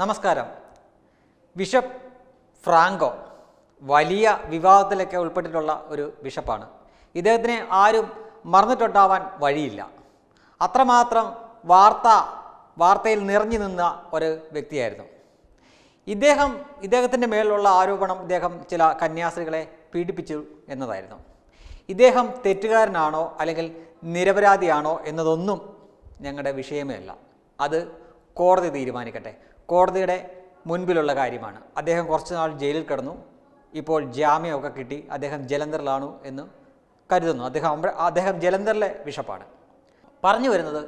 നമസ്കാരം bishop Franco വലിയ വിവാദത്തിലൊക്കെ ഉൾപ്പെട്ടിട്ടുള്ള ഒരു ബിഷപ്പാണ് ഇദ്ദേഹത്തിനെ ആരും മറന്നിട്ടുണ്ടാവാൻ വഴിയില്ല അത്രമാത്രം വാർത്ത വാർത്തയിൽ നിറഞ്ഞു നിന്ന ഒരു വ്യക്തിയായിരുന്നു ഇദ്ദേഹം ഇദ്ദേഹത്തിൻ്റെ മേലുള്ള ആരോപണം ഇദ്ദേഹം ചില കന്യാസ്ത്രീകളെ പീഡിപ്പിച്ചു എന്നതായിരുന്നു ഇദ്ദേഹം തെറ്റുകാരനാണോ അല്ലെങ്കിൽ നിരപരാധിയാണോ എന്നതൊന്നും ഞങ്ങളുടെ വിഷയമേ അല്ല അത് കോടതി തീരുമാനിക്കട്ടെ കോടതിയുടെ മുൻപിലുള്ള കാര്യമാണ് അദ്ദേഹം കുറച്ച് നാൾ ജയിലിൽ കിടന്നു ഇപ്പോൾ ജാമ്യമൊക്കെ കിട്ടി അദ്ദേഹം ജലന്ധറിലാണു എന്ന് കരുതുന്നു അദ്ദേഹം അദ്ദേഹം ജലന്ധറിലെ വിഷപ്പാണ് പറഞ്ഞു വരുന്നത്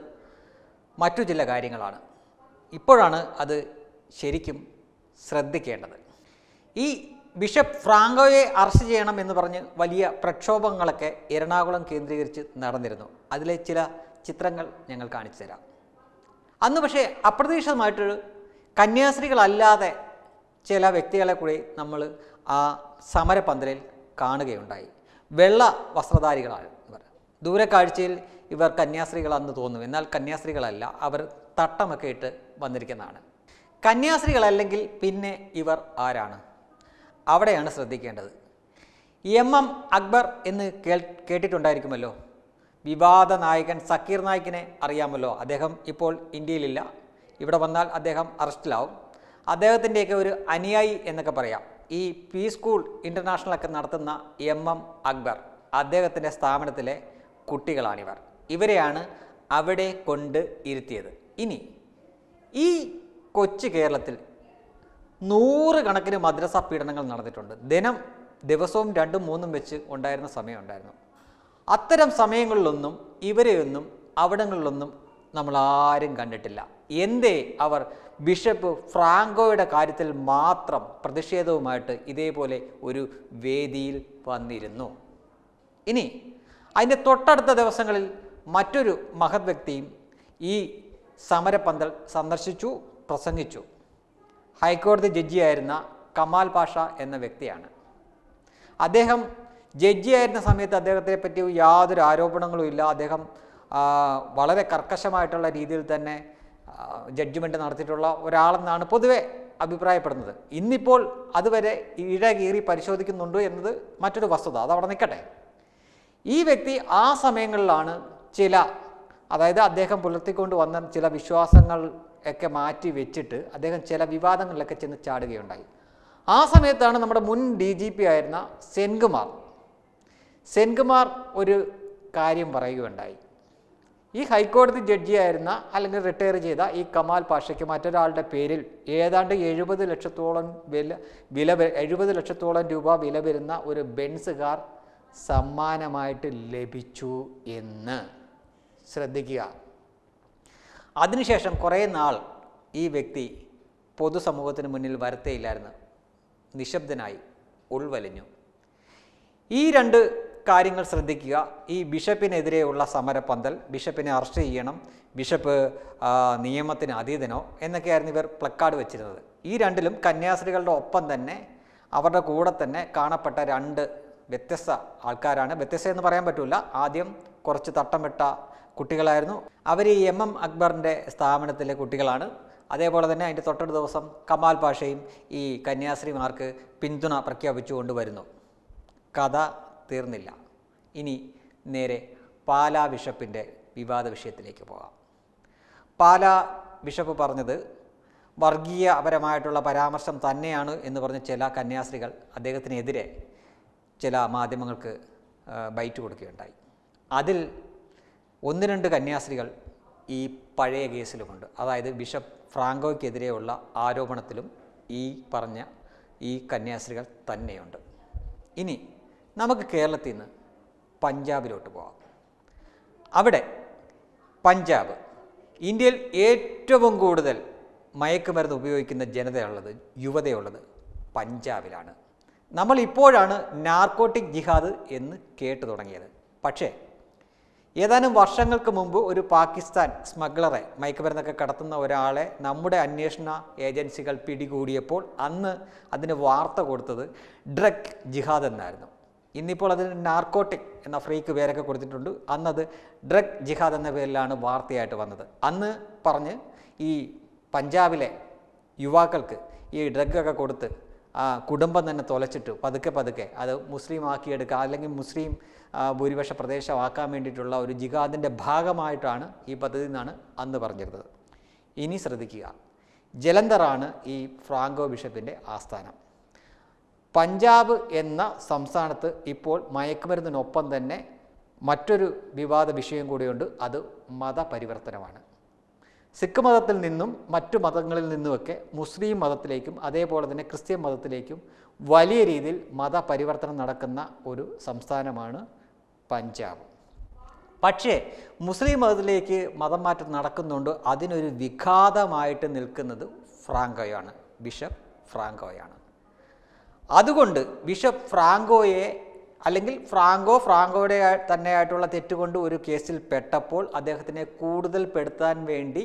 മറ്റു ചില കാര്യങ്ങളാണ് ഇപ്പോഴാണ് അത് ശരിക്കും ശ്രദ്ധിക്കേണ്ടത് ഈ ബിഷപ്പ് ഫ്രാങ്കോയെ അറസ്റ്റ് ചെയ്യണം എന്ന് പറഞ്ഞ് വലിയ പ്രക്ഷോഭങ്ങളൊക്കെ എറണാകുളം കേന്ദ്രീകരിച്ച് നടന്നിരുന്നു അതിലെ ചില ചിത്രങ്ങൾ ഞങ്ങൾ കാണിച്ചു തരാം അന്ന് പക്ഷേ അപ്രതീക്ഷിതമായിട്ടൊരു കന്യാസ്ത്രീകളല്ലാതെ ചില വ്യക്തികളെ കൂടി നമ്മൾ ആ സമരപന്തലിൽ കാണുകയുണ്ടായി വെള്ള വസ്ത്രധാരികളാണ് ഇവർ ദൂരക്കാഴ്ചയിൽ ഇവർ കന്യാസ്ത്രീകളെന്ന് തോന്നും എന്നാൽ കന്യാസ്ത്രീകളല്ല അവർ തട്ടമൊക്കെ ഇട്ട് വന്നിരിക്കുന്നതാണ് കന്യാസ്ത്രീകളല്ലെങ്കിൽ പിന്നെ ഇവർ ആരാണ് അവിടെയാണ് ശ്രദ്ധിക്കേണ്ടത് എം എം അക്ബർ എന്ന് കേൾ കേട്ടിട്ടുണ്ടായിരിക്കുമല്ലോ വിവാദ നായകൻ സക്കീർ നായിക്കിനെ അറിയാമല്ലോ അദ്ദേഹം ഇപ്പോൾ ഇന്ത്യയിലില്ല ഇവിടെ വന്നാൽ അദ്ദേഹം അറസ്റ്റിലാവും അദ്ദേഹത്തിൻ്റെയൊക്കെ ഒരു അനുയായി എന്നൊക്കെ പറയാം ഈ പി സ്കൂൾ ഇൻ്റർനാഷണലൊക്കെ നടത്തുന്ന എം എം അക്ബർ അദ്ദേഹത്തിൻ്റെ സ്ഥാപനത്തിലെ കുട്ടികളാണിവർ ഇവരെയാണ് അവിടെ കൊണ്ട് ഇരുത്തിയത് ഇനി ഈ കൊച്ചു കേരളത്തിൽ നൂറുകണക്കിന് മദ്രസ പീഡനങ്ങൾ നടന്നിട്ടുണ്ട് ദിനം ദിവസവും രണ്ടും മൂന്നും വെച്ച് ഉണ്ടായിരുന്ന സമയമുണ്ടായിരുന്നു അത്തരം സമയങ്ങളിലൊന്നും ഇവരെയൊന്നും അവിടങ്ങളിലൊന്നും നമ്മൾ ആരും കണ്ടിട്ടില്ല എന്തേ അവർ ബിഷപ്പ് ഫ്രാങ്കോയുടെ കാര്യത്തിൽ മാത്രം പ്രതിഷേധവുമായിട്ട് ഇതേപോലെ ഒരു വേദിയിൽ വന്നിരുന്നു ഇനി അതിൻ്റെ തൊട്ടടുത്ത ദിവസങ്ങളിൽ മറ്റൊരു മഹത് വ്യക്തിയും ഈ സമരപന്തൽ സന്ദർശിച്ചു പ്രസംഗിച്ചു ഹൈക്കോടതി ജഡ്ജിയായിരുന്ന കമാൽ പാഷ എന്ന വ്യക്തിയാണ് അദ്ദേഹം ജഡ്ജിയായിരുന്ന സമയത്ത് അദ്ദേഹത്തെ പറ്റി യാതൊരു ആരോപണങ്ങളും ഇല്ല അദ്ദേഹം വളരെ കർക്കശമായിട്ടുള്ള രീതിയിൽ തന്നെ ജഡ്ജ്മെൻറ്റ് നടത്തിയിട്ടുള്ള ഒരാളെന്നാണ് പൊതുവെ അഭിപ്രായപ്പെടുന്നത് ഇന്നിപ്പോൾ അതുവരെ ഇഴകീറി പരിശോധിക്കുന്നുണ്ട് എന്നത് മറ്റൊരു വസ്തുത അതവിടെ നിൽക്കട്ടെ ഈ വ്യക്തി ആ സമയങ്ങളിലാണ് ചില അതായത് അദ്ദേഹം പുലർത്തിക്കൊണ്ട് വന്ന ചില വിശ്വാസങ്ങൾ ഒക്കെ മാറ്റി വെച്ചിട്ട് അദ്ദേഹം ചില വിവാദങ്ങളിലൊക്കെ ചെന്ന് ചാടുകയുണ്ടായി ആ സമയത്താണ് നമ്മുടെ മുൻ ഡി ജി പി ആയിരുന്ന സെൻകുമാർ സെൻകുമാർ ഒരു കാര്യം പറയുകയുണ്ടായി ഈ ഹൈക്കോടതി ജഡ്ജിയായിരുന്ന അല്ലെങ്കിൽ റിട്ടയർ ചെയ്ത ഈ കമാൽ പാഷയ്ക്ക് മറ്റൊരാളുടെ പേരിൽ ഏതാണ്ട് എഴുപത് ലക്ഷത്തോളം വില വില എഴുപത് ലക്ഷത്തോളം രൂപ വില വരുന്ന ഒരു ബെൻസ് കാർ സമ്മാനമായിട്ട് ലഭിച്ചു എന്ന് ശ്രദ്ധിക്കുക അതിനുശേഷം കുറേ നാൾ ഈ വ്യക്തി പൊതുസമൂഹത്തിന് മുന്നിൽ വരത്തേയില്ലായിരുന്നു നിശബ്ദനായി ഉൾവലിഞ്ഞു ഈ രണ്ട് കാര്യങ്ങൾ ശ്രദ്ധിക്കുക ഈ ബിഷപ്പിനെതിരെയുള്ള സമരപ്പന്തൽ ബിഷപ്പിനെ അറസ്റ്റ് ചെയ്യണം ബിഷപ്പ് നിയമത്തിന് അതീതനോ എന്നൊക്കെയായിരുന്നു ഇവർ പ്ലക്കാർഡ് വെച്ചിരുന്നത് ഈ രണ്ടിലും കന്യാസ്ത്രീകളുടെ ഒപ്പം തന്നെ അവരുടെ കൂടെ തന്നെ കാണപ്പെട്ട രണ്ട് വ്യത്യസ്ത ആൾക്കാരാണ് വ്യത്യസ്ത എന്ന് പറയാൻ പറ്റില്ല ആദ്യം കുറച്ച് തട്ടമിട്ട കുട്ടികളായിരുന്നു അവർ ഈ എം എം അക്ബറിൻ്റെ സ്ഥാപനത്തിലെ കുട്ടികളാണ് അതേപോലെ തന്നെ അതിൻ്റെ തൊട്ടടുത്ത ദിവസം കമാൽ പാഷയും ഈ കന്യാസ്ത്രീമാർക്ക് പിന്തുണ പ്രഖ്യാപിച്ചുകൊണ്ട് വരുന്നു കഥ തീർന്നില്ല ഇനി നേരെ പാലാ ബിഷപ്പിൻ്റെ വിവാദ വിഷയത്തിലേക്ക് പോകാം പാലാ ബിഷപ്പ് പറഞ്ഞത് വർഗീയ അപരമായിട്ടുള്ള പരാമർശം തന്നെയാണ് എന്ന് പറഞ്ഞ ചില കന്യാസ്ത്രീകൾ അദ്ദേഹത്തിനെതിരെ ചില മാധ്യമങ്ങൾക്ക് ബൈറ്റ് കൊടുക്കുകയുണ്ടായി അതിൽ ഒന്ന് രണ്ട് കന്യാസ്ത്രീകൾ ഈ പഴയ കേസിലുമുണ്ട് അതായത് ബിഷപ്പ് ഫ്രാങ്കോയ്ക്കെതിരെയുള്ള ആരോപണത്തിലും ഈ പറഞ്ഞ ഈ കന്യാസ്ത്രീകൾ തന്നെയുണ്ട് ഇനി നമുക്ക് കേരളത്തിൽ നിന്ന് പഞ്ചാബിലോട്ട് പോകാം അവിടെ പഞ്ചാബ് ഇന്ത്യയിൽ ഏറ്റവും കൂടുതൽ മയക്കുമരുന്ന് ഉപയോഗിക്കുന്ന ജനതയുള്ളത് യുവതയുള്ളത് പഞ്ചാബിലാണ് നമ്മൾ ഇപ്പോഴാണ് നാർക്കോട്ടിക് ജിഹാദ് എന്ന് കേട്ടു തുടങ്ങിയത് പക്ഷേ ഏതാനും വർഷങ്ങൾക്ക് മുമ്പ് ഒരു പാകിസ്ഥാൻ സ്മഗ്ലറെ മയക്കുമരുന്നൊക്കെ കടത്തുന്ന ഒരാളെ നമ്മുടെ അന്വേഷണ ഏജൻസികൾ പിടികൂടിയപ്പോൾ അന്ന് അതിന് വാർത്ത കൊടുത്തത് ഡ്രഗ് ജിഹാദ് എന്നായിരുന്നു ഇന്നിപ്പോൾ അതിന് നാർക്കോട്ടിക് എന്ന ഫ്രീക്ക് പേരൊക്കെ കൊടുത്തിട്ടുണ്ട് അന്നത് ഡ്രഗ് ജിഹാദ് എന്ന പേരിലാണ് വാർത്തയായിട്ട് വന്നത് അന്ന് പറഞ്ഞ് ഈ പഞ്ചാബിലെ യുവാക്കൾക്ക് ഈ ഡ്രഗൊക്കെ കൊടുത്ത് ആ കുടുംബം തന്നെ തൊലച്ചിട്ട് പതുക്കെ പതുക്കെ അത് മുസ്ലിം ആക്കിയെടുക്കുക അല്ലെങ്കിൽ മുസ്ലിം ഭൂരിപക്ഷ പ്രദേശമാക്കാൻ വേണ്ടിയിട്ടുള്ള ഒരു ജിഹാദിൻ്റെ ഭാഗമായിട്ടാണ് ഈ പദ്ധതി എന്നാണ് അന്ന് പറഞ്ഞിരുന്നത് ഇനി ശ്രദ്ധിക്കുക ജലന്ധറാണ് ഈ ഫ്രാങ്കോ ബിഷപ്പിൻ്റെ ആസ്ഥാനം പഞ്ചാബ് എന്ന സംസ്ഥാനത്ത് ഇപ്പോൾ മയക്കുമരുന്നിനൊപ്പം തന്നെ മറ്റൊരു വിവാദ വിഷയം കൂടിയുണ്ട് അത് മതപരിവർത്തനമാണ് സിഖ് മതത്തിൽ നിന്നും മറ്റു മതങ്ങളിൽ നിന്നുമൊക്കെ മുസ്ലിം മതത്തിലേക്കും അതേപോലെ തന്നെ ക്രിസ്ത്യൻ മതത്തിലേക്കും വലിയ രീതിയിൽ മതപരിവർത്തനം നടക്കുന്ന ഒരു സംസ്ഥാനമാണ് പഞ്ചാബ് പക്ഷേ മുസ്ലിം മതത്തിലേക്ക് മതം മാറ്റം നടക്കുന്നുണ്ട് അതിനൊരു വിഘാതമായിട്ട് നിൽക്കുന്നത് ഫ്രാങ്കോയാണ് ബിഷപ്പ് ഫ്രാങ്കോയാണ് അതുകൊണ്ട് ബിഷപ്പ് ഫ്രാങ്കോയെ അല്ലെങ്കിൽ ഫ്രാങ്കോ ഫ്രാങ്കോയുടെ തന്നെയായിട്ടുള്ള തെറ്റുകൊണ്ട് ഒരു കേസിൽ പെട്ടപ്പോൾ അദ്ദേഹത്തിനെ കൂടുതൽ പെടുത്താൻ വേണ്ടി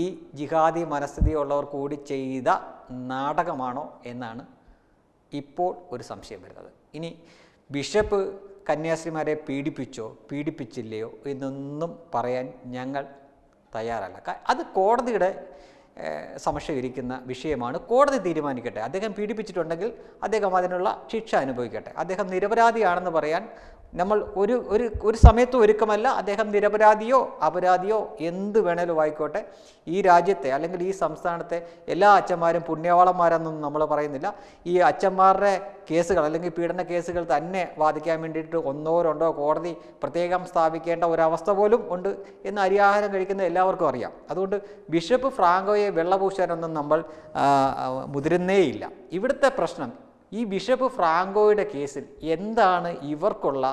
ഈ ജിഹാദി മനസ്ഥിതിയുള്ളവർ കൂടി ചെയ്ത നാടകമാണോ എന്നാണ് ഇപ്പോൾ ഒരു സംശയം വരുന്നത് ഇനി ബിഷപ്പ് കന്യാസ്ത്രീമാരെ പീഡിപ്പിച്ചോ പീഡിപ്പിച്ചില്ലയോ എന്നൊന്നും പറയാൻ ഞങ്ങൾ തയ്യാറല്ല അത് കോടതിയുടെ സംശയിരിക്കുന്ന വിഷയമാണ് കോടതി തീരുമാനിക്കട്ടെ അദ്ദേഹം പീഡിപ്പിച്ചിട്ടുണ്ടെങ്കിൽ അദ്ദേഹം അതിനുള്ള ശിക്ഷ അനുഭവിക്കട്ടെ അദ്ദേഹം നിരപരാധിയാണെന്ന് പറയാൻ നമ്മൾ ഒരു ഒരു ഒരു സമയത്തും ഒരുക്കമല്ല അദ്ദേഹം നിരപരാധിയോ അപരാധിയോ എന്ത് വേണേലും ആയിക്കോട്ടെ ഈ രാജ്യത്തെ അല്ലെങ്കിൽ ഈ സംസ്ഥാനത്തെ എല്ലാ അച്ഛന്മാരും പുണ്യവാളന്മാരെന്നൊന്നും നമ്മൾ പറയുന്നില്ല ഈ അച്ഛന്മാരുടെ കേസുകൾ അല്ലെങ്കിൽ പീഡന കേസുകൾ തന്നെ വാദിക്കാൻ വേണ്ടിയിട്ട് ഒന്നോ രണ്ടോ കോടതി പ്രത്യേകം സ്ഥാപിക്കേണ്ട ഒരവസ്ഥ പോലും ഉണ്ട് എന്ന് അരിയാഹാരം കഴിക്കുന്ന എല്ലാവർക്കും അറിയാം അതുകൊണ്ട് ബിഷപ്പ് ഫ്രാങ്കോയെ വെള്ളപൂശാനൊന്നും നമ്മൾ മുതിരുന്നേയില്ല ഇവിടുത്തെ പ്രശ്നം ഈ ബിഷപ്പ് ഫ്രാങ്കോയുടെ കേസിൽ എന്താണ് ഇവർക്കുള്ള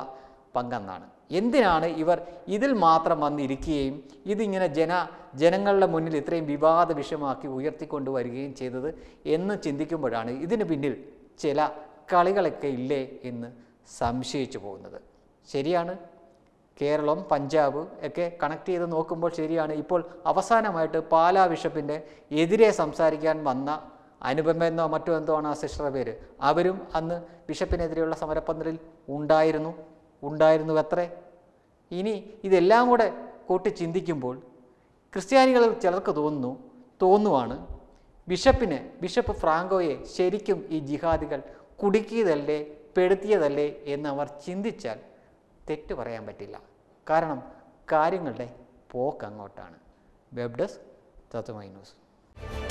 പങ്കെന്നാണ് എന്തിനാണ് ഇവർ ഇതിൽ മാത്രം വന്നിരിക്കുകയും ഇതിങ്ങനെ ജന ജനങ്ങളുടെ മുന്നിൽ ഇത്രയും വിവാദ വിഷയമാക്കി ഉയർത്തിക്കൊണ്ടുവരികയും ചെയ്തത് എന്ന് ചിന്തിക്കുമ്പോഴാണ് ഇതിന് പിന്നിൽ ചില കളികളൊക്കെ ഇല്ലേ എന്ന് സംശയിച്ചു പോകുന്നത് ശരിയാണ് കേരളം പഞ്ചാബ് ഒക്കെ കണക്ട് ചെയ്ത് നോക്കുമ്പോൾ ശരിയാണ് ഇപ്പോൾ അവസാനമായിട്ട് പാലാ ബിഷപ്പിൻ്റെ എതിരെ സംസാരിക്കാൻ വന്ന അനുപമ എന്നോ മറ്റോ എന്തോ ആണ് ആ സിസ്റ്റർ പേര് അവരും അന്ന് ബിഷപ്പിനെതിരെയുള്ള സമരപ്പന്തലിൽ ഉണ്ടായിരുന്നു ഉണ്ടായിരുന്നു അത്രേ ഇനി ഇതെല്ലാം കൂടെ കൂട്ടി ചിന്തിക്കുമ്പോൾ ക്രിസ്ത്യാനികളിൽ ചിലർക്ക് തോന്നുന്നു തോന്നുവാണ് ബിഷപ്പിനെ ബിഷപ്പ് ഫ്രാങ്കോയെ ശരിക്കും ഈ ജിഹാദികൾ കുടുക്കിയതല്ലേ പെടുത്തിയതല്ലേ എന്ന് അവർ ചിന്തിച്ചാൽ തെറ്റ് പറയാൻ പറ്റില്ല കാരണം കാര്യങ്ങളുടെ പോക്ക് അങ്ങോട്ടാണ് വെബ് ഡെസ്ക് തത്വമൈ ന്യൂസ്